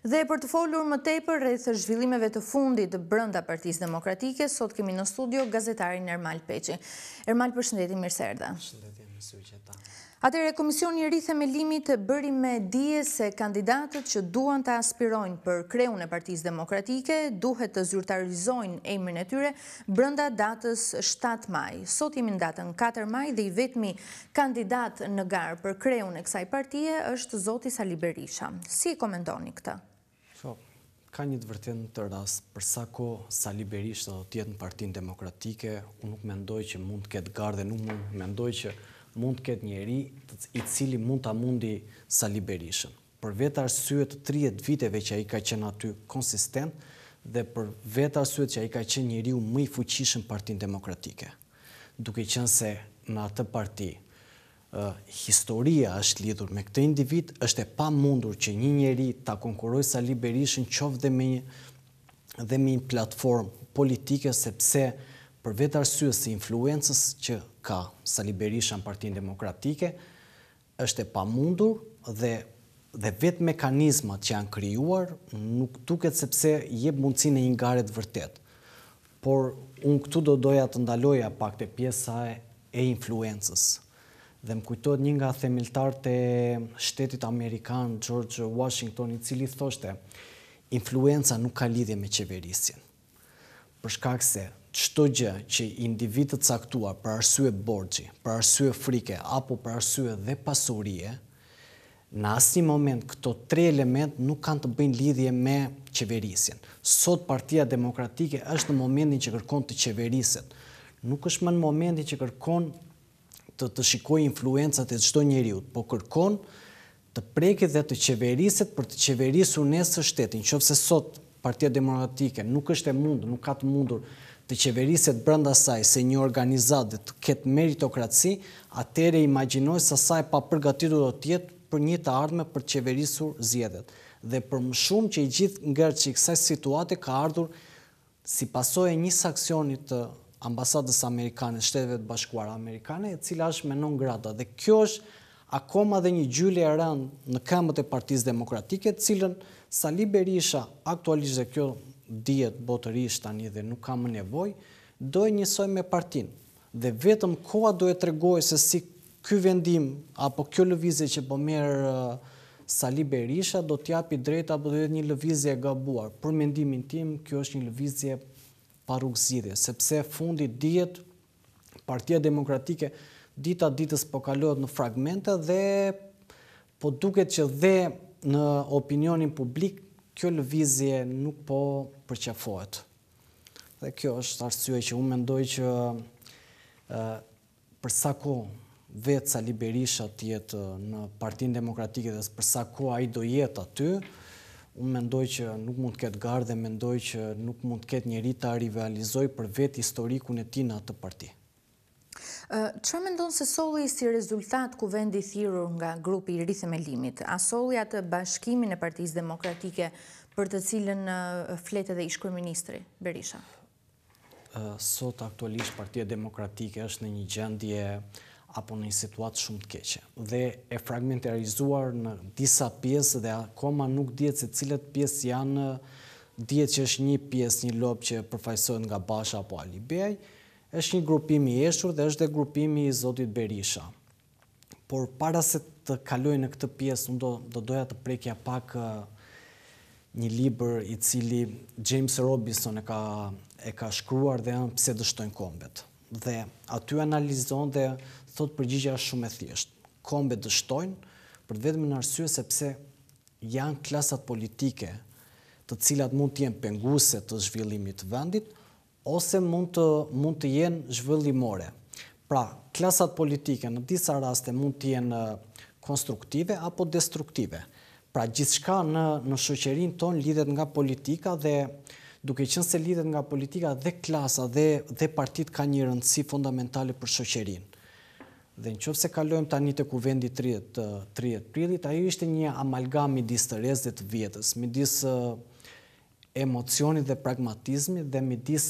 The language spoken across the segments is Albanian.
Dhe për të folur më tepër rreth zhvillimeve të fundit brenda Partisë Demokratike, sot kemi në studio gazetarin Ermal Peçi. Ermal, përshëndetje, mirëserdha. Përshëndetje, mirësuqeta. Atëre, Komisioni i rrithemelimit të bëri me dije se kandidatët që duan të aspirojnë për kreun e partiz demokratike duhet të zyrtarizojnë emrin e tyre brënda datës 7 maj. Sot jemi në datën 4 maj dhe i vetmi kandidat në garë për kreun e kësaj partije është Zoti Sali Berisha. Si komendoni këta? Po, ka një të vërtin të ras, përsa ko Sali Berisha dhe do tjetë në partin demokratike, unë nuk mendoj që mund të ketë gardhe, nuk mund mendoj që mund të ketë njeri i cili mund të amundi Sali Berishtën. Për vetë arsyet 30 viteve që a i ka qenë aty konsistent, dhe për vetë arsyet që a i ka qenë njeri u më i fuqishën partin demokratike. Duke qenë se në atë parti, historia është lidhur me këtë individ, është e pa mundur që një njeri ta konkuroj sa liberishën qovë dhe me një platform politike, sepse për vetë arsyës si influencës që ka sa liberishën në partinë demokratike, është e pa mundur dhe vetë mekanizmat që janë kryuar nuk tuket sepse je mundësi në një vërtet. Por unë këtu do doja të ndaloja pak të pjesa e influencës dhe më kujtojt një nga themiltar e shtetit Amerikanë, George Washington, i cili thoshte, influenza nuk ka lidhje me qeverisin. Përshkak se, qëto gjë që individet saktuar për arsue borgji, për arsue frike, apo për arsue dhe pasurie, në asë një moment këto tre element nuk kanë të bëjnë lidhje me qeverisin. Sot partia demokratike është në momentin që kërkon të qeveriset, Nuk është më në momentin që kërkon të të shikoj influencat e të shto njeriut, po kërkon të preke dhe të qeveriset për të qeverisur nesë shtetin, që fëse sot partia demokratike nuk është e mundur, nuk ka të mundur të qeveriset brënda saj se një organizat dhe të ketë meritokratësi, atere imaginoj sa saj pa përgatiru do tjetë për një të ardhme për qeverisur zjedet. Dhe për më shumë që i gjithë ngërë që i kësaj situate ka ardhur si pasoj e një saksionit të ambasadës Amerikanë, shtetëve të bashkuara Amerikanë, e cila është me non grata. Dhe kjo është akoma dhe një gjyli e në këmbët e partiz demokratike, cilën Sali Berisha aktualisht dhe kjo djetë botërisht tani dhe nuk kamë nevoj, dojë njësoj me partin. Dhe vetëm koa dojë të regojë se si kjo vendim apo kjo lëvizje që po merë Sali Berisha do t'japi drejta apo dojët një lëvizje e gabuar. Për mendimin tim, kjo është një lëvizje pa rrugë sepse fundi dihet Partia Demokratike dita ditës po kalohet në fragmente dhe po duket që dhe në opinionin publik kjo lëvizje nuk po përqafohet. Dhe kjo është arsye që unë mendoj që ë për sa vetë sa liberisha të jetë në partinë demokratike dhe për sa a ai do jetë aty, unë mendoj që nuk mund të ketë gardë dhe mendoj që nuk mund të ketë njëri ta rivalizoj për vetë historikun e ti në atë parti. Që me ndonë se soli si rezultat ku vendi thirur nga grupi rrithëm e limit? A soli atë bashkimin e partijës demokratike për të cilën fletë dhe ishkër ministri, Berisha? Sot aktualisht partia demokratike është në një gjendje apo në një situatë shumë të keqe. Dhe e fragmentarizuar në disa pjesë dhe akoma nuk djetë se cilët pjesë janë, djetë që është një pjesë, një lopë që përfajsojnë nga Basha apo Alibej, është një grupimi eshur dhe është dhe grupimi i Zotit Berisha. Por para se të kaloj në këtë pjesë, unë do doja të prekja pak një liber i cili James Robinson e ka shkruar dhe pse dështojnë kombet. Dhe aty analizon dhe thotë përgjigja është shumë e thjeshtë. Kombe dështojnë për të vetëm në arsye sepse janë klasat politike të cilat mund të jenë penguese të zhvillimit të vendit ose mund të mund të jenë zhvillimore. Pra, klasat politike në disa raste mund të jenë eh, konstruktive apo destruktive. Pra gjithçka në në shoqërinë tonë lidhet nga politika dhe duke qenë se lidhet nga politika dhe klasa dhe dhe partitë kanë një rëndësi fundamentale për shoqërinë. Dhe në qëfë se kalojmë tani të kuvendi 30 prilit, ajo ishte një amalgam disë të rezit vjetës, midis emocionit dhe pragmatizmi dhe midis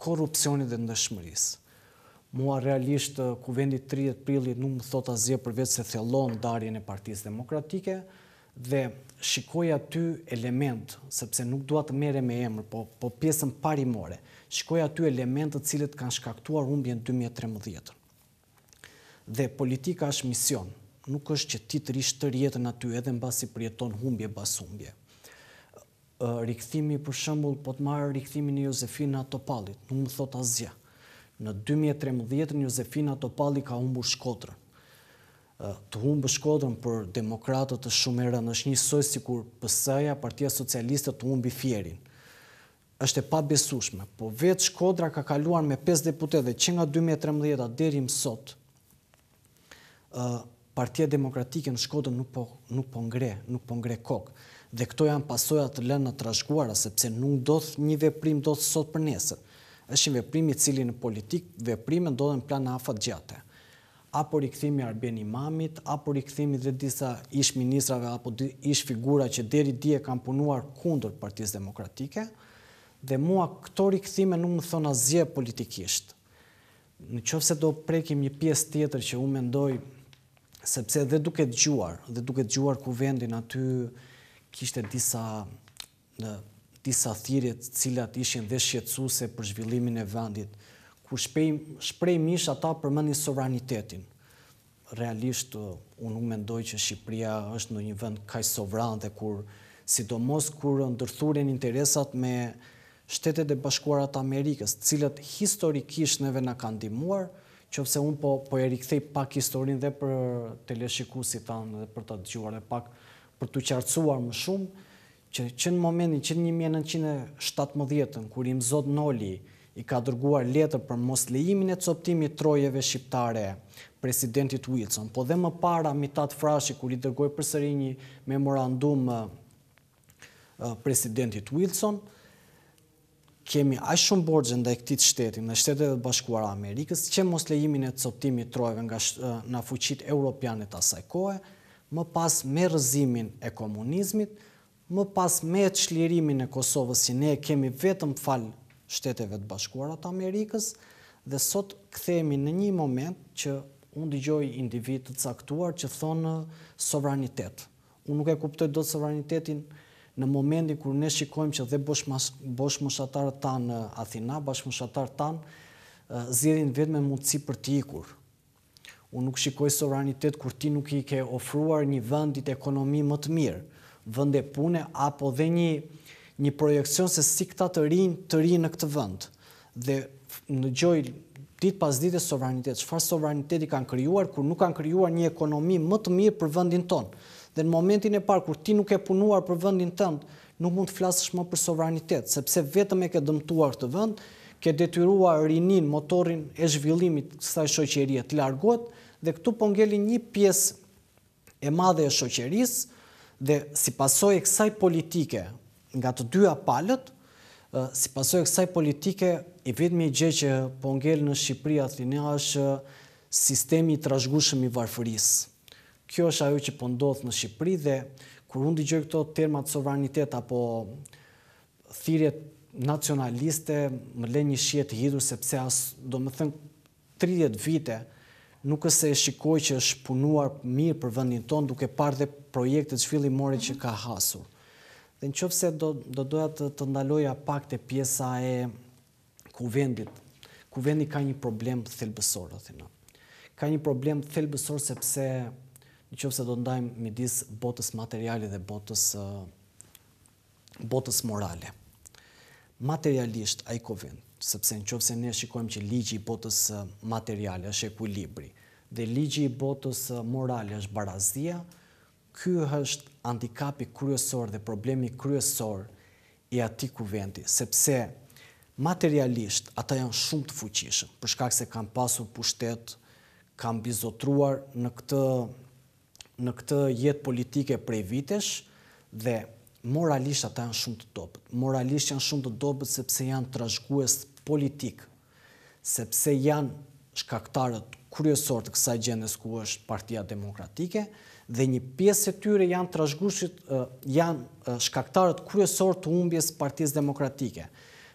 korupcionit dhe ndëshmëris. Mua realisht kuvendi 30 prilit nuk më thot azje përvec se thelon darjen e partiz demokratike dhe shikoj aty element, sepse nuk duat të mere me emrë, po, po pjesën parimore, shikoj aty elementët cilët kanë shkaktuar umbjen 2013-ën dhe politika është mision, nuk është që ti të rishtë të rjetën aty edhe në basi përjeton humbje humbje. Rikëthimi për shëmbull, po të marë rikëthimi në Josefina Topalit, nuk më thot azja. Në 2013, Josefina Topalit ka humbur Shkodrën. Të humbë shkotrën për demokratët të shumera në është një soj si kur pësaja partia socialiste të humbë i fjerin është e pa besushme, po vetë Shkodra ka kaluar me 5 deputet dhe që nga 2013 a deri më sotë, Partia Demokratike në Shkodën nuk po, nuk po ngre, nuk po ngre kokë. Dhe këto janë pasojat të lënë në trashguara, sepse nuk do të një veprim do të sot për nesër. Êshtë një veprimi cili në politik, veprime do të në plan në afat gjate. Apo rikëthimi Arben Imamit, apo rikëthimi dhe disa ish ministrave, apo ish figura që deri dje kanë punuar kundër Partisë Demokratike, dhe mua këto rikëthime nuk më thonë azje politikisht. Në qofë se do prekim një pjesë tjetër që u mendoj, sepse dhe duke të gjuar, dhe duke të gjuar ku vendin aty kishte disa disa thirit cilat ishin dhe shqetsuse për zhvillimin e vendit, ku shprej mish ata për mëni sovranitetin. Realisht, uh, unë nuk mendoj që Shqipria është në një vend kaj sovran dhe kur, sidomos kur ndërthurin interesat me shtetet e bashkuarat Amerikës, cilat historikisht neve në kanë dimuar, qëpse unë po, po e rikëthej pak historin dhe për të leshiku si tanë dhe për të të gjuar dhe pak për të qartësuar më shumë, që, që në momentin, që në 1917-ën, kur im Zot Noli i ka dërguar letër për mos lejimin e coptimit trojeve shqiptare, presidentit Wilson, po dhe më para mitat frashi, kër i dërgoj për sëri një memorandum eh, presidentit Wilson, kemi aq shumë borxhe ndaj këtij shteti, ndaj Shteteve të Bashkuara Amerikës, që mos lejimin e coptimit të trojeve nga na fuqit europiane të asaj kohe, më pas me rëzimin e komunizmit, më pas me çlirimin e Kosovës si ne kemi vetëm fal Shteteve të Bashkuara të Amerikës dhe sot kthehemi në një moment që unë dëgjoj individ të caktuar që thonë sovranitet. Unë nuk e kuptoj dot sovranitetin, në momentin kur ne shikojmë që dhe bosh mëshatarë ta në Athina, bosh mëshatarë tanë, zirin vetë me mundësi për t'i ikur. Unë nuk shikoj sovranitet kur ti nuk i ke ofruar një vëndit ekonomi më të mirë, e pune, apo dhe një projekcion se si këta të rinë, të rinë në këtë vënd. Dhe në gjoj, dit pas ditë e sovranitet, qëfar sovraniteti kanë kryuar, kur nuk kanë kryuar një ekonomi më të mirë për vëndin tonë dhe në momentin e parë kur ti nuk e punuar për vendin tënd, nuk mund të flasësh më për sovranitet, sepse vetëm e ke dëmtuar këtë vend, ke detyruar rinin, motorin e zhvillimit kësaj shoqërie të largohet dhe këtu po ngelin një pjesë e madhe e shoqërisë dhe si pasoj e kësaj politike nga të dyja palët, si pasoj e kësaj politike i vetë me gje që pëngelë po në Shqipëria të linea është sistemi i trashgushëm i varfërisë kjo është ajo që pëndodhë po në Shqipëri dhe kur unë digjoj këto termat sovranitet apo thirjet nacionaliste më le një shqie të hidur sepse asë do më thënë 30 vite nuk është e shikoj që është punuar mirë për vëndin tonë duke parë dhe projekte që fillin mori që ka hasur. Dhe në qëpëse do doja të ndaloja pak të pjesa e kuvendit. Kuvendit ka një problem thelbësor, dhe thina. Ka një problem thelbësor sepse në qëfë se do ndajmë midis botës materiali dhe botës, botës morale. Materialisht a i kovend, sepse në qëfë se ne shikojmë që ligji i botës materiali është ekulibri, dhe ligji i botës morale është barazia, ky është antikapi kryesor dhe problemi kryesor i ati kuventi, sepse materialisht ata janë shumë të fuqishëm, përshkak se kam pasur pushtet, kam bizotruar në këtë në këtë jetë politike prej vitesh dhe moralisht ata janë shumë të dobët. Moralisht janë shumë të dobët sepse janë trashxhues politik. Sepse janë shkaktarët kryesor të kësaj gjenës ku është Partia Demokratike dhe një pjesë e tyre janë trashxhuesit, janë shkaktarët kryesor të humbjes Partisë Demokratike.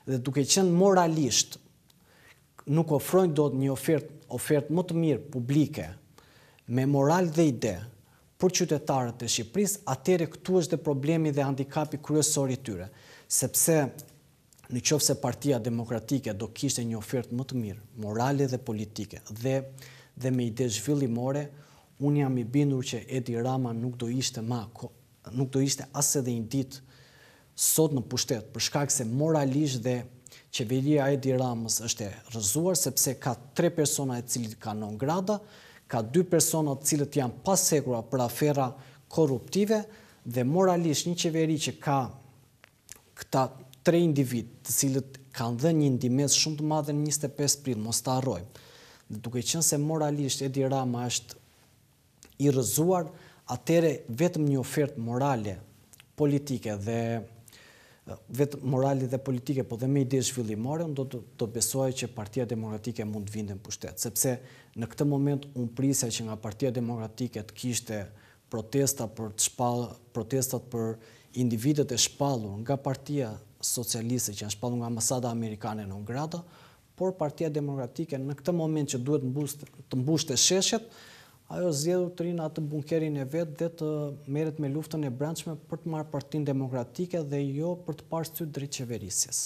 Dhe duke qenë moralisht nuk ofrojnë dot një ofertë ofertë më të mirë publike me moral dhe ide për qytetarët e Shqipëris, atere këtu është dhe problemi dhe handikapi kryesori tyre, sepse në qofë se partia demokratike do kishtë një ofert më të mirë, morale dhe politike, dhe me ide zhvillimore, unë jam i bindur që Edi Rama nuk do ishte nuk do ishte asë edhe një ditë sot në pushtet, përshkak se moralisht dhe qeveria Edi Ramës është e rëzuar, sepse ka tre persona e cilit ka non ka dy personat cilët janë pasekura për afera korruptive dhe moralisht një qeveri që ka këta tre individ të cilët kanë dhe një ndimes shumë të madhe në 25 prilë, mos të arrojmë. Dhe duke qënë se moralisht Edi Rama është i rëzuar, atere vetëm një ofertë morale, politike dhe vetë moralit dhe politike, po dhe me ide zhvillimore, unë do të besoj që partia demokratike mund të vindën pushtet. Sepse në këtë moment unë prisa që nga partia demokratike të kishte protesta për të shpalë, protestat për individet e shpallur nga partia socialiste që janë shpallur nga masada amerikane në Ungrada, por partia demokratike në këtë moment që duhet të mbush të sheshet, ajo zjedhur të rinë atë bunkerin e vetë dhe të meret me luftën e branqme për të marë partin demokratike dhe jo për të parë të drejtë qeverisjes.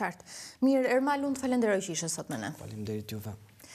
Qartë. Mirë, Ermal, Lund, falenderoj që ishën sot me ne. Falenderit juve.